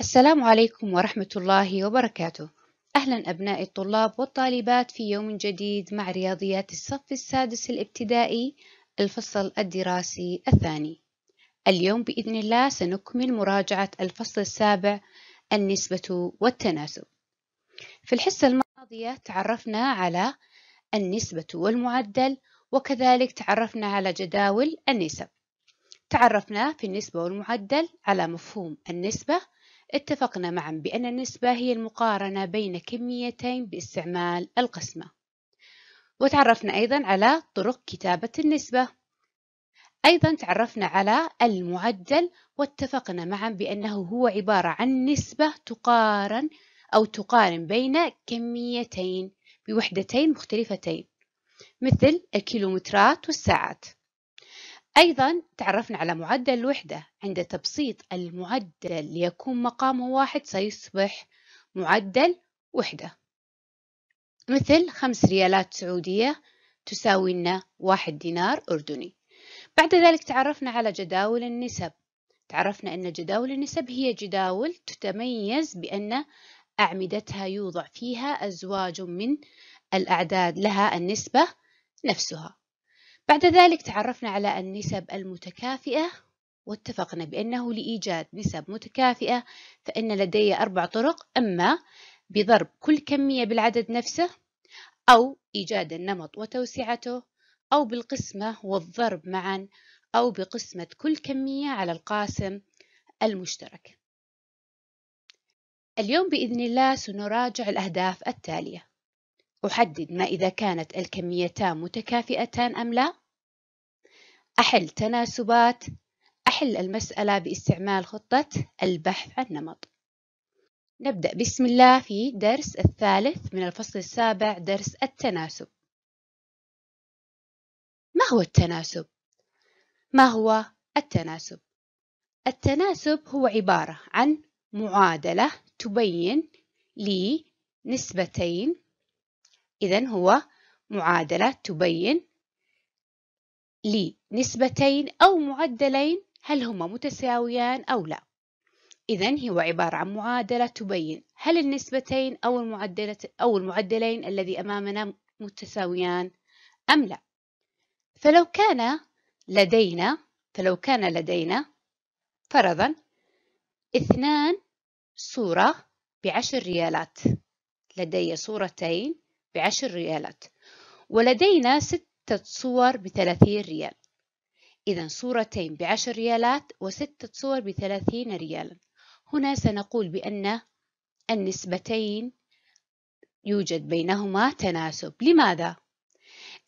السلام عليكم ورحمة الله وبركاته أهلا أبنائي الطلاب والطالبات في يوم جديد مع رياضيات الصف السادس الابتدائي الفصل الدراسي الثاني اليوم بإذن الله سنكمل مراجعة الفصل السابع النسبة والتناسب في الحصة الماضية تعرفنا على النسبة والمعدل وكذلك تعرفنا على جداول النسب تعرفنا في النسبة والمعدل على مفهوم النسبة اتفقنا معا بأن النسبة هي المقارنة بين كميتين باستعمال القسمة وتعرفنا أيضا على طرق كتابة النسبة أيضا تعرفنا على المعدل واتفقنا معا بأنه هو عبارة عن نسبة تقارن أو تقارن بين كميتين بوحدتين مختلفتين مثل الكيلومترات والساعات أيضا تعرفنا على معدل الوحدة عند تبسيط المعدل ليكون مقامه واحد سيصبح معدل وحدة مثل خمس ريالات سعودية تساوي لنا واحد دينار أردني بعد ذلك تعرفنا على جداول النسب تعرفنا أن جداول النسب هي جداول تتميز بأن أعمدتها يوضع فيها أزواج من الأعداد لها النسبة نفسها بعد ذلك تعرفنا على النسب المتكافئة واتفقنا بأنه لإيجاد نسب متكافئة فإن لدي أربع طرق إما بضرب كل كمية بالعدد نفسه أو إيجاد النمط وتوسعته أو بالقسمة والضرب معا أو بقسمة كل كمية على القاسم المشترك اليوم بإذن الله سنراجع الأهداف التالية أحدد ما إذا كانت الكميتان متكافئتان أم لا أحل تناسبات أحل المسألة باستعمال خطة البحث عن نمط نبدأ بسم الله في درس الثالث من الفصل السابع درس التناسب ما هو التناسب؟ ما هو التناسب؟ التناسب هو عبارة عن معادلة تبين لي نسبتين إذا هو معادلة تبين لي نسبتين أو معدلين هل هما متساويان أو لا إذا هو عبارة عن معادلة تبين هل النسبتين أو المعدلة أو المعدلين الذي أمامنا متساويان أم لا فلو كان لدينا فلو كان لدينا فرضا اثنان صورة بعشر ريالات لدي صورتين بعشر ريالات ولدينا ستة صور بثلاثين ريال إذا صورتين بعشر ريالات وستة صور بثلاثين ريالا هنا سنقول بأن النسبتين يوجد بينهما تناسب لماذا؟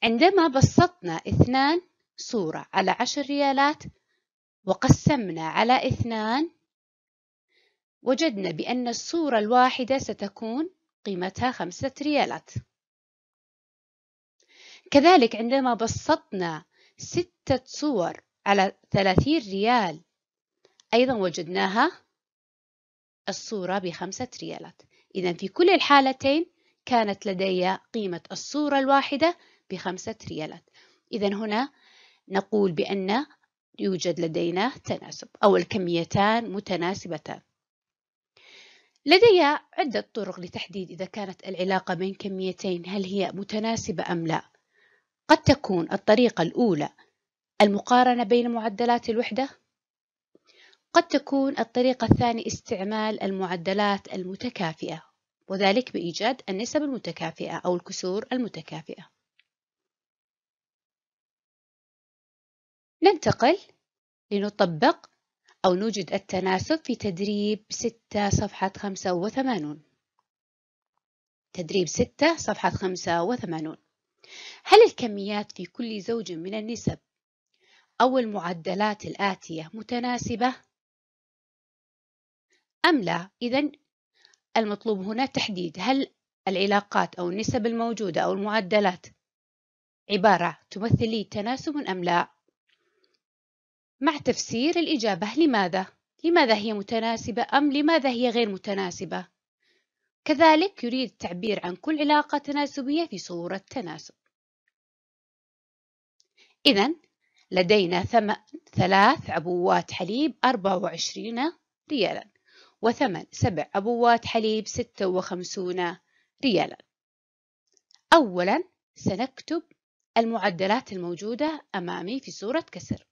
عندما بسطنا اثنان صورة على عشر ريالات وقسمنا على اثنان وجدنا بأن الصورة الواحدة ستكون قيمتها خمسة ريالات كذلك عندما بسطنا ستة صور على ثلاثين ريال أيضا وجدناها الصورة بخمسة ريالات إذا في كل الحالتين كانت لدي قيمة الصورة الواحدة بخمسة ريالات إذا هنا نقول بأن يوجد لدينا تناسب أو الكميتان متناسبتان لدي عدة طرق لتحديد إذا كانت العلاقة بين كميتين هل هي متناسبة أم لا قد تكون الطريقة الأولى المقارنة بين معدلات الوحدة قد تكون الطريقة الثانية استعمال المعدلات المتكافئة وذلك بإيجاد النسب المتكافئة أو الكسور المتكافئة ننتقل لنطبق أو نوجد التناسب في تدريب 6 صفحة 85 تدريب 6 صفحة 85 هل الكميات في كل زوج من النسب أو المعدلات الآتية متناسبة؟ أم لا؟ إذا المطلوب هنا تحديد هل العلاقات أو النسب الموجودة أو المعدلات عبارة تمثل لي تناسب أم لا؟ مع تفسير الإجابة لماذا؟ لماذا هي متناسبة أم لماذا هي غير متناسبة؟ كذلك يريد التعبير عن كل علاقة تناسبية في صورة تناسب إذا لدينا ثلاث عبوات حليب أربعة وعشرين ريالا وثمن سبع عبوات حليب ستة وخمسون ريالا أولا سنكتب المعدلات الموجودة أمامي في صورة كسر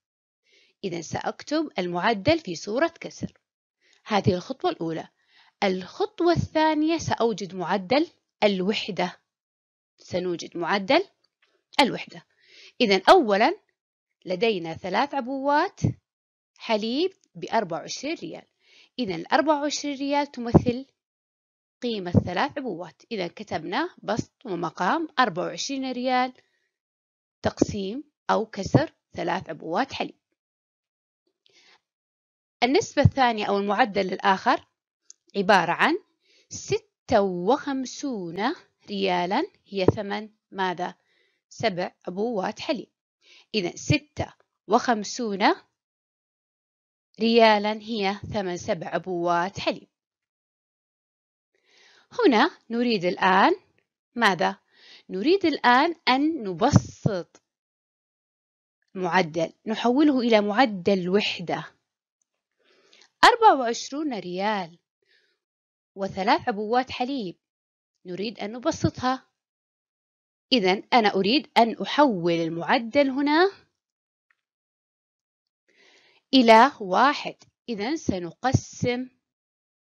إذا سأكتب المعدل في صورة كسر هذه الخطوة الأولى الخطوة الثانية سأوجد معدل الوحدة سنوجد معدل الوحدة إذا أولا لدينا ثلاث عبوات حليب بأربعة وعشرين ريال إذا الأربعة وعشرين ريال تمثل قيمة ثلاث عبوات إذا كتبنا بسط ومقام وعشرين ريال تقسيم أو كسر ثلاث عبوات حليب النسبة الثانية أو المعدل الآخر عبارة عن ستة وخمسون ريالا هي ثمن ماذا؟ سبع أبوات حليب إذا ستة وخمسون ريالا هي ثمن سبع أبوات حليب هنا نريد الآن ماذا؟ نريد الآن أن نبسط معدل نحوله إلى معدل وحدة 24 ريال وثلاث عبوات حليب نريد أن نبسطها إذا أنا أريد أن أحول المعدل هنا إلى واحد إذا سنقسم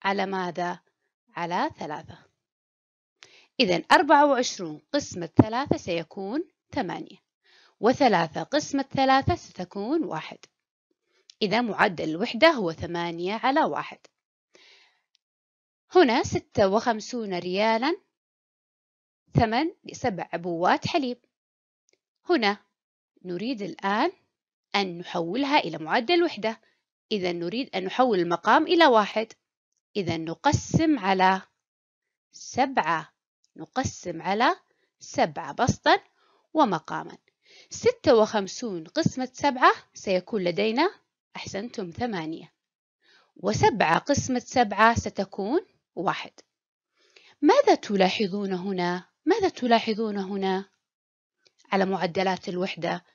على ماذا؟ على ثلاثة إذا أربعة وعشرون قسمة ثلاثة سيكون ثمانية وثلاثة قسمة ثلاثة ستكون واحد إذا معدل الوحدة هو ثمانية على واحد هنا ستة وخمسون ريالا ثمن لسبع عبوات حليب هنا نريد الآن أن نحولها إلى معدل وحدة إذا نريد أن نحول المقام إلى واحد إذا نقسم على سبعة نقسم على سبعة بسطا ومقاما ستة وخمسون قسمة سبعة سيكون لدينا أحسنتم ثمانية وسبعة قسمة سبعة ستكون واحد ماذا تلاحظون هنا؟ ماذا تلاحظون هنا؟ على معدلات الوحدة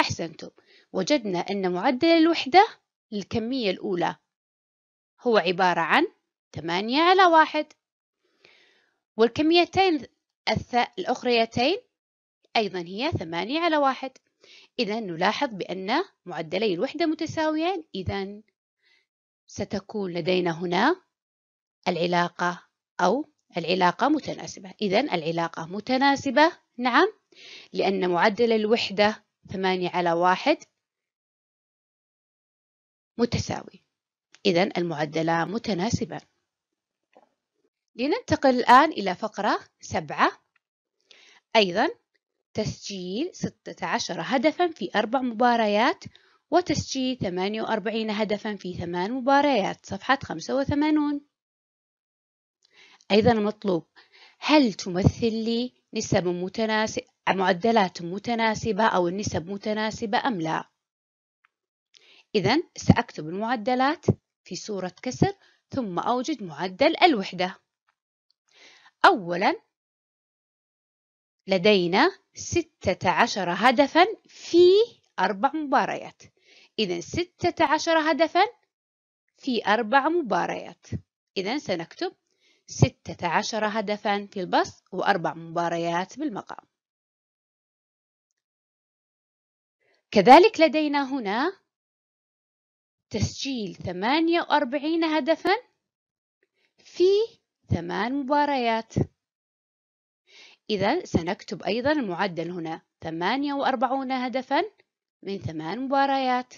أحسنتم وجدنا أن معدل الوحدة للكمية الأولى هو عبارة عن 8 على 1 والكميتين الأخريتين أيضا هي 8 على 1 إذا نلاحظ بأن معدلي الوحدة متساويان إذا ستكون لدينا هنا العلاقة أو العلاقة متناسبة إذا العلاقة متناسبة نعم لأن معدل الوحدة 8 على 1 متساوي إذا المعدلة متناسبة لننتقل الآن إلى فقرة 7 أيضا تسجيل 16 هدفا في أربع مباريات وتسجيل 48 هدفا في ثمان مباريات صفحة 85 أيضا المطلوب هل تمثل لي نسب متناسبة معدلات متناسبة أو النسب متناسبة أم لا إذا سأكتب المعدلات في صورة كسر ثم أوجد معدل الوحدة أولا لدينا ستة عشر هدفا في أربع مباريات إذا ستة عشر هدفا في أربع مباريات إذا سنكتب 16 هدفا في البسط وأربع مباريات بالمقام كذلك لدينا هنا تسجيل 48 هدفا في ثمان مباريات إذا سنكتب أيضا المعدل هنا 48 هدفا من ثمان مباريات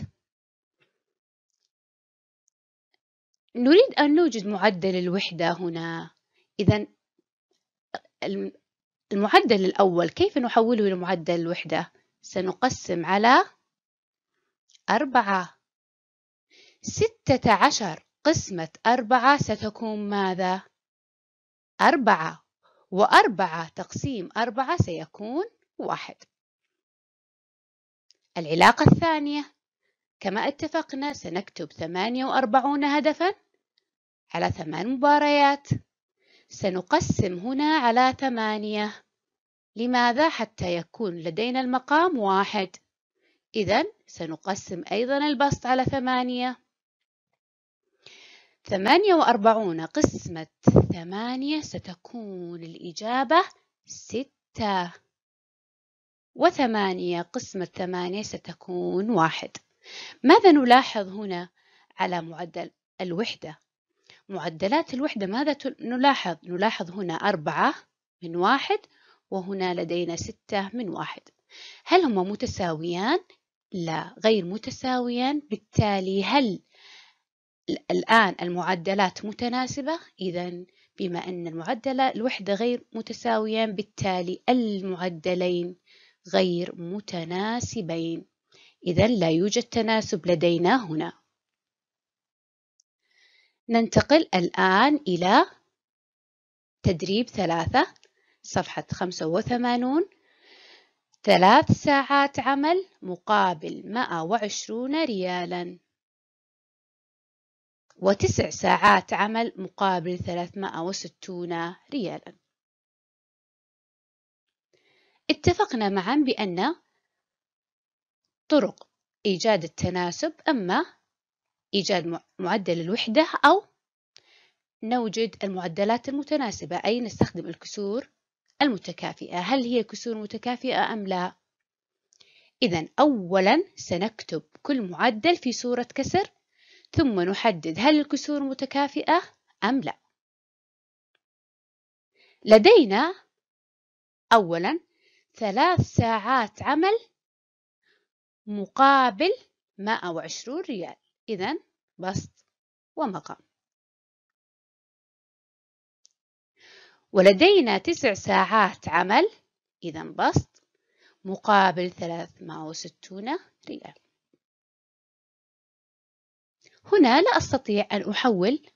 نريد أن نوجد معدل الوحدة هنا إذا المعدل الأول كيف نحوله إلى معدل الوحدة؟ سنقسم على أربعة ستة عشر قسمة أربعة ستكون ماذا؟ أربعة وأربعة تقسيم أربعة سيكون واحد العلاقة الثانية كما اتفقنا سنكتب 48 هدفا على ثمان مباريات سنقسم هنا على ثمانية لماذا حتى يكون لدينا المقام واحد إذا سنقسم أيضا البسط على ثمانية ثمانية وأربعون قسمة ثمانية ستكون الإجابة ستة وثمانية قسمة ثمانية ستكون واحد ماذا نلاحظ هنا على معدل الوحدة؟ معدلات الوحدة ماذا نلاحظ؟ نلاحظ هنا أربعة من واحد وهنا لدينا ستة من واحد هل هما متساويان؟ لا غير متساويان بالتالي هل الآن المعدلات متناسبة؟ إذا بما أن المعدلة الوحدة غير متساويان بالتالي المعدلين غير متناسبين إذا لا يوجد تناسب لدينا هنا ننتقل الآن إلى تدريب ثلاثة صفحة 85 ثلاث ساعات عمل مقابل 120 ريالا وتسع ساعات عمل مقابل 360 ريالا اتفقنا معا بأن طرق إيجاد التناسب أما إيجاد معدل الوحدة أو نوجد المعدلات المتناسبة أي نستخدم الكسور المتكافئة هل هي كسور متكافئة أم لا؟ إذا أولا سنكتب كل معدل في صورة كسر ثم نحدد هل الكسور متكافئة أم لا لدينا أولا ثلاث ساعات عمل مقابل 120 ريال إذا بسط ومقام ولدينا تسع ساعات عمل إذا بسط مقابل 360 ريال هنا لا أستطيع أن أحول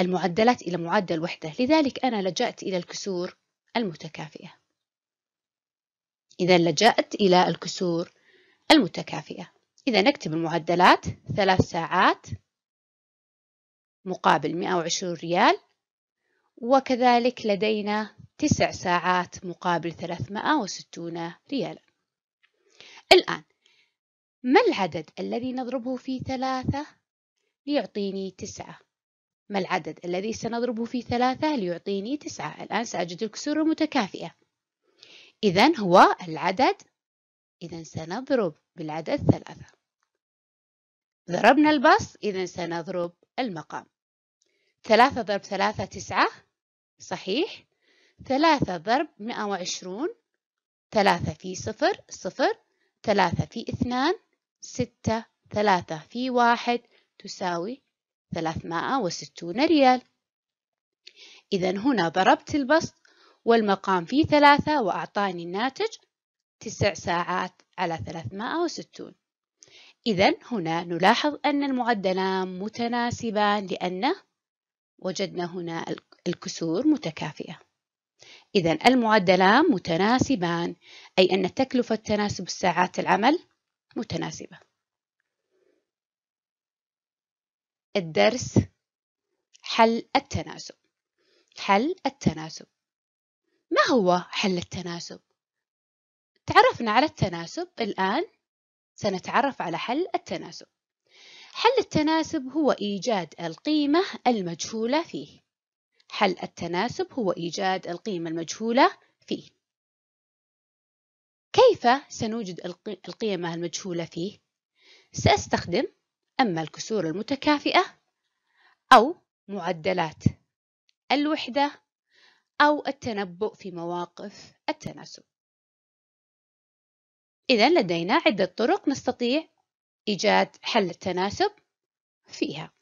المعدلات إلى معدل وحدة لذلك أنا لجأت إلى الكسور المتكافئة إذا لجأت إلى الكسور المتكافئة إذا نكتب المعدلات ثلاث ساعات مقابل 120 ريال وكذلك لدينا تسع ساعات مقابل 360 ريالا الآن ما العدد الذي نضربه في ثلاثة ليعطيني تسعة ما العدد الذي سنضربه في ثلاثة ليعطيني تسعة الآن سأجد الكسور المتكافئة إذا هو العدد إذا سنضرب بالعدد ثلاثة ضربنا الباص إذا سنضرب المقام ثلاثة ضرب ثلاثة تسعة صحيح ثلاثة ضرب مئة وعشرون ثلاثة في صفر صفر ثلاثة في اثنان ستة ثلاثة في واحد تساوي ثلاثمائة وستون ريال إذا هنا ضربت البسط والمقام في ثلاثة وأعطاني الناتج تسع ساعات على 360 إذا هنا نلاحظ أن المعدلان متناسبان لأن وجدنا هنا الكسور متكافئة إذا المعدلان متناسبان أي أن تكلفة تناسب ساعات العمل متناسبة الدرس حل التناسب حل التناسب ما هو حل التناسب؟ تعرفنا على التناسب الآن سنتعرف على حل التناسب حل التناسب هو إيجاد القيمة المجهولة فيه حل التناسب هو إيجاد القيمة المجهولة فيه كيف سنوجد القيمة المجهولة فيه؟ سأستخدم أما الكسور المتكافئة أو معدلات الوحدة أو التنبؤ في مواقف التناسب إذا لدينا عدة طرق نستطيع إيجاد حل التناسب فيها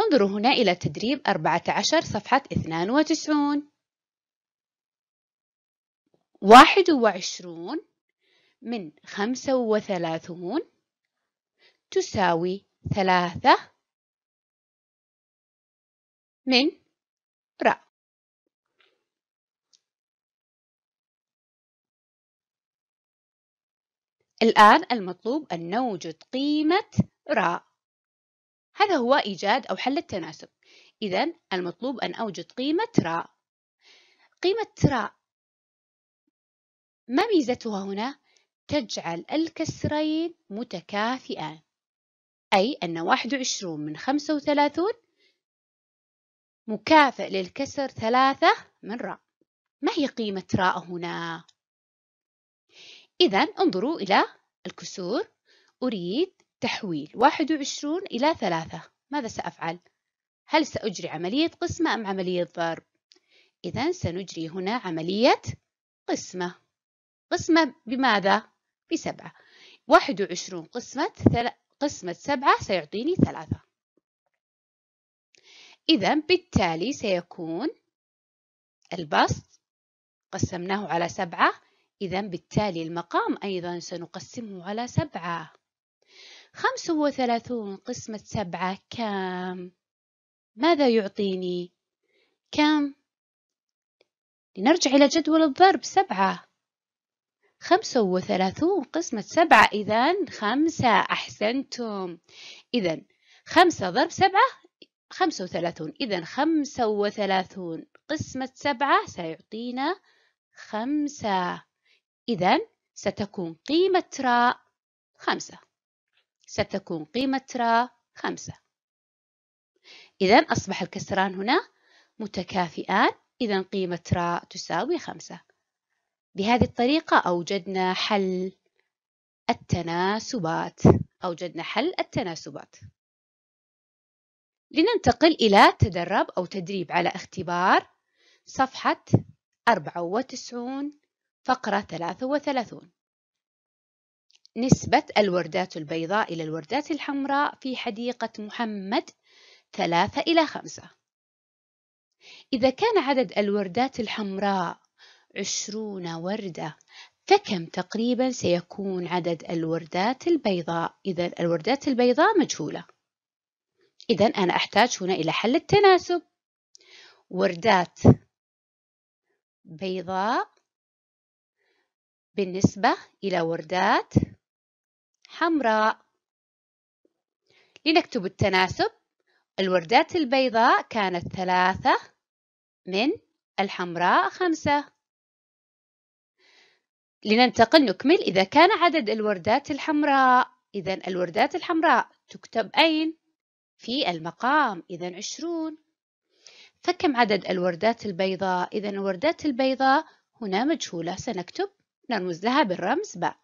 انظروا هنا إلى تدريب 14 صفحة 92 21 من 35 تساوي 3 من الآن المطلوب أن نوجد قيمة راء هذا هو إيجاد أو حل التناسب إذا المطلوب أن أوجد قيمة راء قيمة راء ما ميزتها هنا؟ تجعل الكسرين متكافئان أي أن 21 من 35 مكافئ للكسر ثلاثة من راء ما هي قيمة راء هنا؟ إذا انظروا إلى الكسور أريد تحويل 21 إلى 3 ماذا سأفعل؟ هل سأجري عملية قسمة أم عملية ضرب؟ إذا سنجري هنا عملية قسمة قسمة بماذا؟ بسبعة 21 قسمة ثل... قسمة سبعة سيعطيني ثلاثة إذا بالتالي سيكون البسط قسمناه على سبعة إذا بالتالي المقام أيضا سنقسمه على سبعة خمسة وثلاثون قسمة سبعة كام؟ ماذا يعطيني؟ كم؟ لنرجع إلى جدول الضرب سبعة خمسة وثلاثون قسمة سبعة إذا خمسة أحسنتم إذا خمسة ضرب سبعة خمسة وثلاثون إذا خمسة وثلاثون قسمة سبعة سيعطينا خمسة إذا ستكون قيمة راء خمسة ستكون قيمة راء خمسة إذا أصبح الكسران هنا متكافئان إذا قيمة راء تساوي خمسة بهذه الطريقة أوجدنا حل التناسبات أوجدنا حل التناسبات لننتقل إلى تدرب أو تدريب على اختبار صفحة 94 فقرة 33 نسبة الوردات البيضاء إلى الوردات الحمراء في حديقة محمد 3 إلى 5 إذا كان عدد الوردات الحمراء 20 وردة فكم تقريبا سيكون عدد الوردات البيضاء إذا الوردات البيضاء مجهولة إذا أنا أحتاج هنا إلى حل التناسب وردات بيضاء بالنسبة إلى وردات حمراء لنكتب التناسب الوردات البيضاء كانت ثلاثة من الحمراء خمسة لننتقل نكمل إذا كان عدد الوردات الحمراء إذا الوردات الحمراء تكتب أين؟ في المقام إذا عشرون فكم عدد الوردات البيضاء؟ إذا الوردات البيضاء هنا مجهولة سنكتب نرمز لها بالرمز باء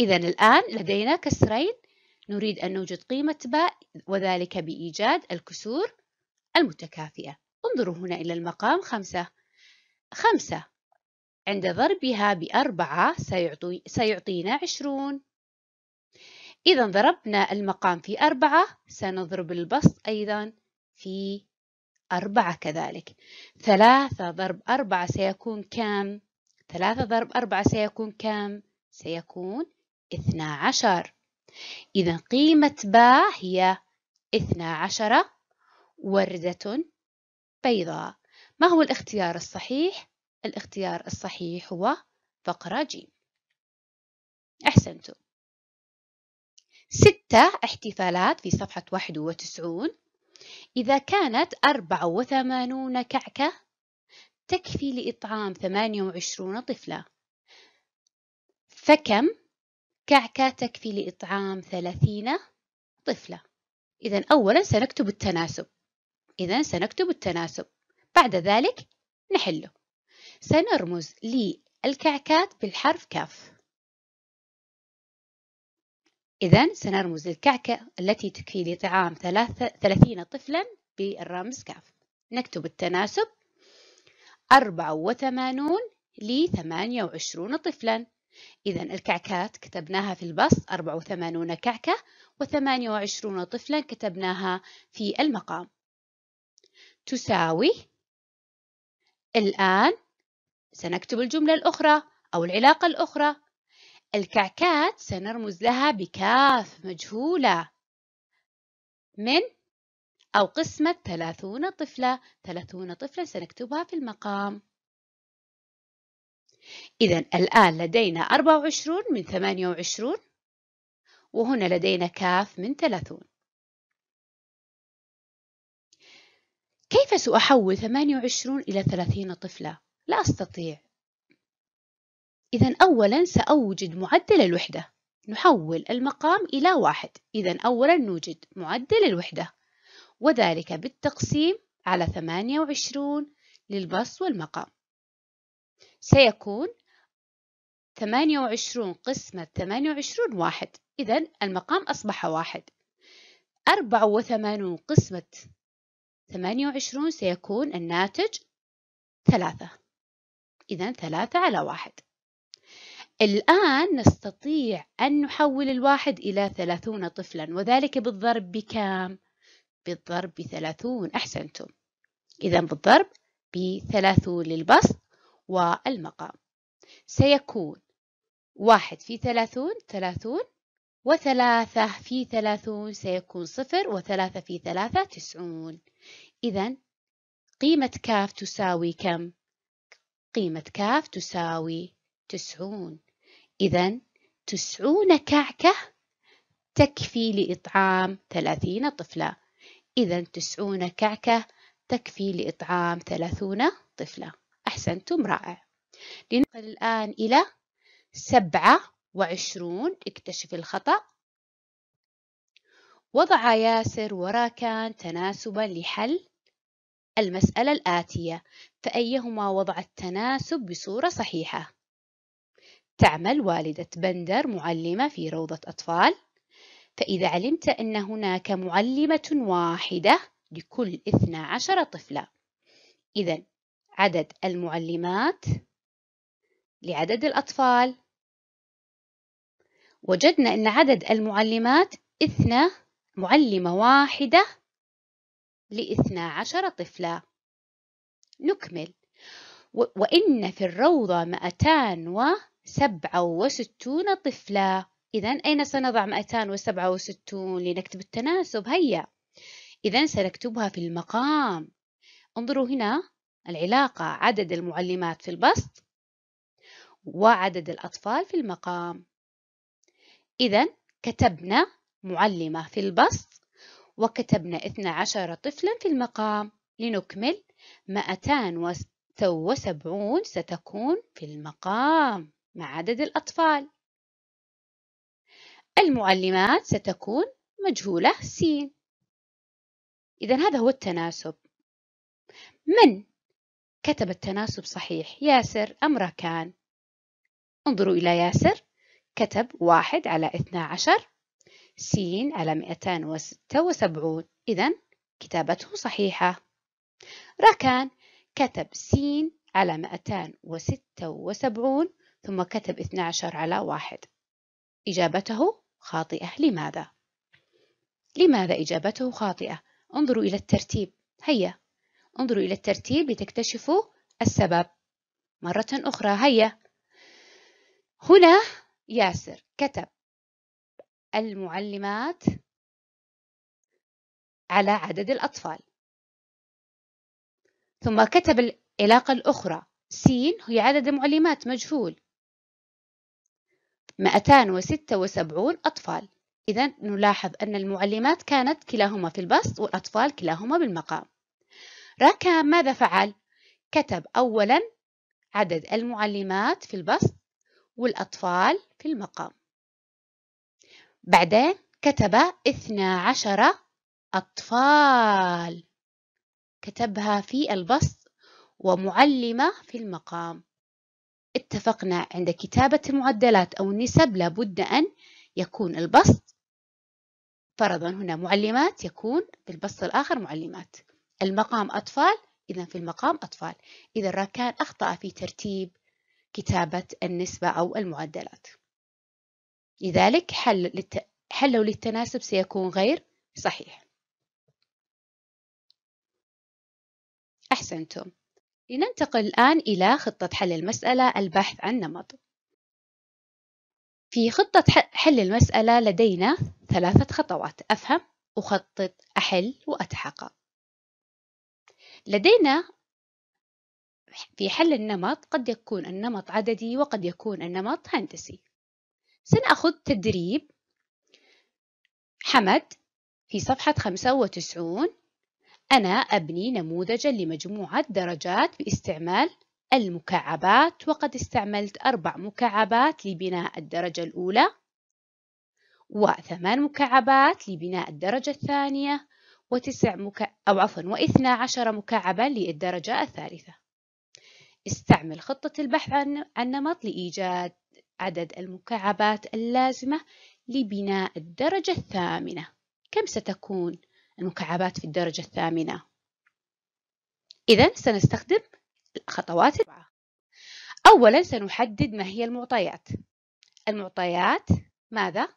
إذا الآن لدينا كسرين نريد أن نوجد قيمة باء وذلك بإيجاد الكسور المتكافئة انظروا هنا إلى المقام خمسة خمسة عند ضربها بأربعة سيعطي سيعطينا عشرون إذا ضربنا المقام في أربعة سنضرب البسط أيضا في أربعة كذلك ثلاثة ضرب أربعة سيكون كم؟ ثلاثة ضرب أربعة سيكون كم؟ سيكون اثنا عشر إذا قيمة باء هي اثنا عشر وردة بيضاء ما هو الاختيار الصحيح؟ الاختيار الصحيح هو فقرة ج أحسنتم ستة احتفالات في صفحة واحد وتسعون إذا كانت أربعة وثمانون كعكة تكفي لإطعام 28 طفلا فكم كعكة تكفي لإطعام 30 طفلة إذا أولا سنكتب التناسب إذا سنكتب التناسب بعد ذلك نحله سنرمز للكعكات بالحرف كاف إذا سنرمز للكعكة التي تكفي لإطعام 30 طفلا بالرمز كاف نكتب التناسب أربعة وثمانون لثمانية وعشرون طفلا إذا الكعكات كتبناها في البسط أربعة وثمانون كعكة وثمانية وعشرون طفلا كتبناها في المقام تساوي الآن سنكتب الجملة الأخرى أو العلاقة الأخرى الكعكات سنرمز لها بكاف مجهولة من أو قسمة 30 طفلة 30 طفلة سنكتبها في المقام إذا الآن لدينا 24 من 28 وهنا لدينا كاف من 30 كيف سأحول 28 إلى 30 طفلة؟ لا أستطيع إذا أولا سأوجد معدل الوحدة نحول المقام إلى واحد إذا أولا نوجد معدل الوحدة وذلك بالتقسيم على 28 للبص والمقام سيكون 28 قسمة 28 واحد إذا المقام أصبح واحد 84 قسمة 28 سيكون الناتج ثلاثة إذا ثلاثة على واحد الآن نستطيع أن نحول الواحد إلى ثلاثون طفلا وذلك بالضرب بكام؟ بالضرب بثلاثون أحسنتم إذا بالضرب بثلاثون للبسط والمقام سيكون واحد في ثلاثون ثلاثون وثلاثة في ثلاثون سيكون صفر وثلاثة في ثلاثة تسعون إذا قيمة كاف تساوي كم؟ قيمة كاف تساوي تسعون إذا تسعون كعكة تكفي لإطعام ثلاثين طفلة إذا تسعون كعكة تكفي لإطعام ثلاثون طفلة أحسنتم رائع لننقل الآن إلى سبعة وعشرون اكتشف الخطأ وضع ياسر وراكان تناسبا لحل المسألة الآتية فأيهما وضع التناسب بصورة صحيحة؟ تعمل والدة بندر معلمة في روضة أطفال فإذا علمت أن هناك معلمة واحدة لكل 12 طفلة إذا عدد المعلمات لعدد الأطفال وجدنا أن عدد المعلمات إثنى معلمة واحدة لإثنى عشر طفلة نكمل وإن في الروضة مئتان وسبعة وستون طفلة إذا أين سنضع 267 لنكتب التناسب هيا إذا سنكتبها في المقام انظروا هنا العلاقة عدد المعلمات في البسط وعدد الأطفال في المقام إذا كتبنا معلمة في البسط وكتبنا 12 طفلا في المقام لنكمل 270 ستكون في المقام مع عدد الأطفال المعلمات ستكون مجهولة س إذا هذا هو التناسب من كتب التناسب صحيح ياسر أم ركان انظروا إلى ياسر كتب واحد على اثنا عشر س على مئتان وستة وسبعون إذا كتابته صحيحة ركان كتب س على مئتان وستة وسبعون ثم كتب اثنا عشر على واحد إجابته خاطئة لماذا؟ لماذا إجابته خاطئة؟ انظروا إلى الترتيب هيا انظروا إلى الترتيب لتكتشفوا السبب مرة أخرى هيا هنا ياسر كتب المعلمات على عدد الأطفال ثم كتب العلاقة الأخرى سين هي عدد المعلمات مجهول 276 أطفال إذا نلاحظ أن المعلمات كانت كلاهما في البسط والأطفال كلاهما بالمقام راكا ماذا فعل؟ كتب أولا عدد المعلمات في البسط والأطفال في المقام بعدين كتب 12 أطفال كتبها في البسط ومعلمة في المقام اتفقنا عند كتابة المعدلات أو النسب لابد أن يكون البسط فرضا هنا معلمات يكون في البسط الآخر معلمات المقام أطفال إذا في المقام أطفال إذا الركان أخطأ في ترتيب كتابة النسبة أو المعدلات لذلك حل حله للتناسب سيكون غير صحيح أحسنتم لننتقل الآن إلى خطة حل المسألة البحث عن نمط في خطة حل المسألة لدينا ثلاثة خطوات أفهم أخطط أحل وأتحقق لدينا في حل النمط قد يكون النمط عددي وقد يكون النمط هندسي سنأخذ تدريب حمد في صفحة 95 أنا أبني نموذجا لمجموعة درجات باستعمال المكعبات وقد استعملت أربع مكعبات لبناء الدرجة الأولى وثمان مكعبات لبناء الدرجة الثانية وتسع مك... أو عفوا واثنا عشر مكعبا للدرجة الثالثة استعمل خطة البحث عن النمط لإيجاد عدد المكعبات اللازمة لبناء الدرجة الثامنة كم ستكون؟ المكعبات في الدرجة الثامنة إذا سنستخدم الخطوات الأربعة أولا سنحدد ما هي المعطيات المعطيات ماذا؟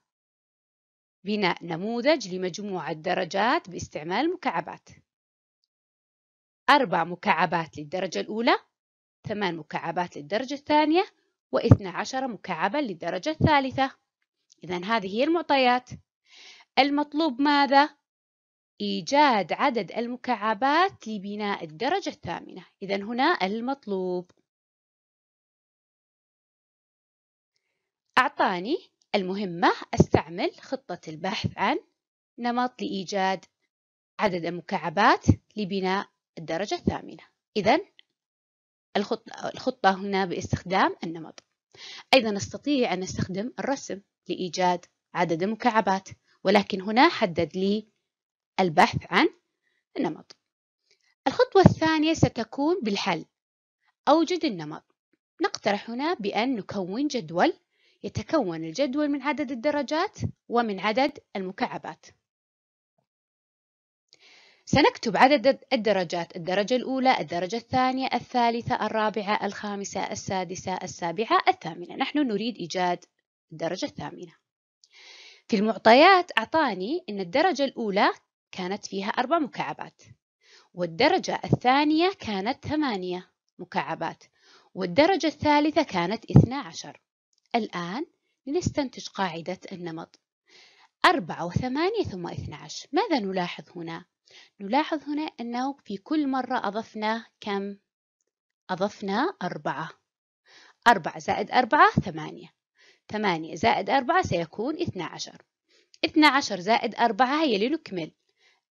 بناء نموذج لمجموعة درجات باستعمال المكعبات أربع مكعبات للدرجة الأولى ثمان مكعبات للدرجة الثانية واثنى عشر مكعبا للدرجة الثالثة إذا هذه هي المعطيات المطلوب ماذا؟ إيجاد عدد المكعبات لبناء الدرجة الثامنة إذا هنا المطلوب أعطاني المهمة استعمل خطة البحث عن نمط لإيجاد عدد المكعبات لبناء الدرجة الثامنة إذا الخطة, هنا باستخدام النمط أيضا أستطيع أن أستخدم الرسم لإيجاد عدد المكعبات ولكن هنا حدد لي البحث عن النمط الخطوة الثانية ستكون بالحل أوجد النمط نقترح هنا بأن نكون جدول يتكون الجدول من عدد الدرجات ومن عدد المكعبات سنكتب عدد الدرجات الدرجة الأولى الدرجة الثانية الثالثة الرابعة الخامسة السادسة السابعة الثامنة نحن نريد إيجاد الدرجة الثامنة في المعطيات أعطاني أن الدرجة الأولى كانت فيها أربع مكعبات والدرجة الثانية كانت ثمانية مكعبات والدرجة الثالثة كانت اثنا عشر الآن لنستنتج قاعدة النمط أربعة وثمانية ثم اثنا عشر ماذا نلاحظ هنا؟ نلاحظ هنا أنه في كل مرة أضفنا كم؟ أضفنا أربعة أربعة زائد أربعة ثمانية ثمانية زائد أربعة سيكون اثنا عشر اثنا عشر زائد أربعة هي لنكمل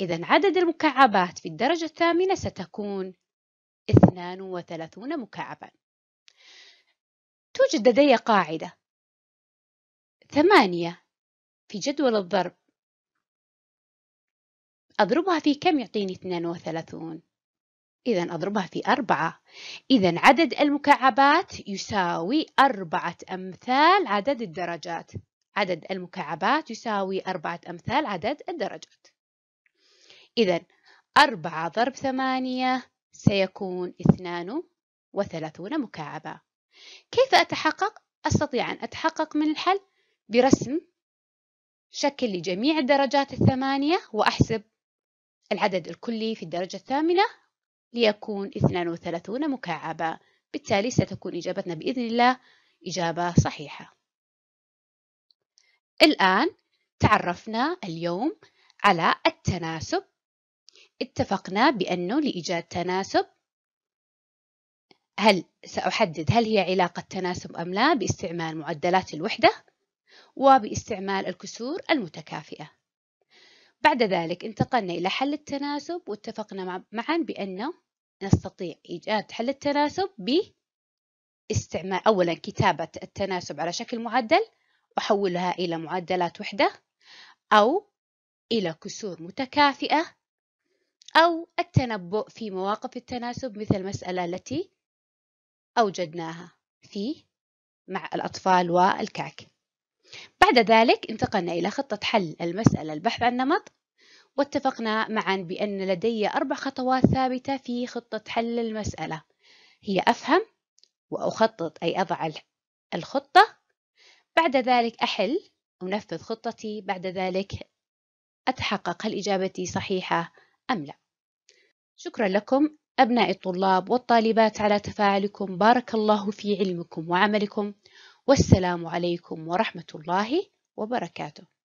إذا عدد المكعبات في الدرجة الثامنة ستكون 32 مكعبا توجد لدي قاعدة ثمانية في جدول الضرب أضربها في كم يعطيني 32 إذا أضربها في أربعة إذا عدد المكعبات يساوي أربعة أمثال عدد الدرجات عدد المكعبات يساوي أربعة أمثال عدد الدرجات إذا أربعة ضرب ثمانية سيكون اثنان وثلاثون مكعبا كيف أتحقق؟ أستطيع أن أتحقق من الحل برسم شكل لجميع الدرجات الثمانية وأحسب العدد الكلي في الدرجة الثامنة ليكون اثنان وثلاثون مكعبا بالتالي ستكون إجابتنا بإذن الله إجابة صحيحة الآن تعرفنا اليوم على التناسب اتفقنا بأنه لإيجاد تناسب هل سأحدد هل هي علاقة تناسب أم لا باستعمال معدلات الوحدة وباستعمال الكسور المتكافئة بعد ذلك انتقلنا إلى حل التناسب واتفقنا معا بأنه نستطيع إيجاد حل التناسب باستعمال أولا كتابة التناسب على شكل معدل وحولها إلى معدلات وحدة أو إلى كسور متكافئة أو التنبؤ في مواقف التناسب مثل المسألة التي أوجدناها في مع الأطفال والكعك بعد ذلك انتقلنا إلى خطة حل المسألة البحث عن نمط واتفقنا معا بأن لدي أربع خطوات ثابتة في خطة حل المسألة هي أفهم وأخطط أي أضع الخطة بعد ذلك أحل أنفذ خطتي بعد ذلك أتحقق هل إجابتي صحيحة أم لا شكرا لكم أبناء الطلاب والطالبات على تفاعلكم بارك الله في علمكم وعملكم والسلام عليكم ورحمة الله وبركاته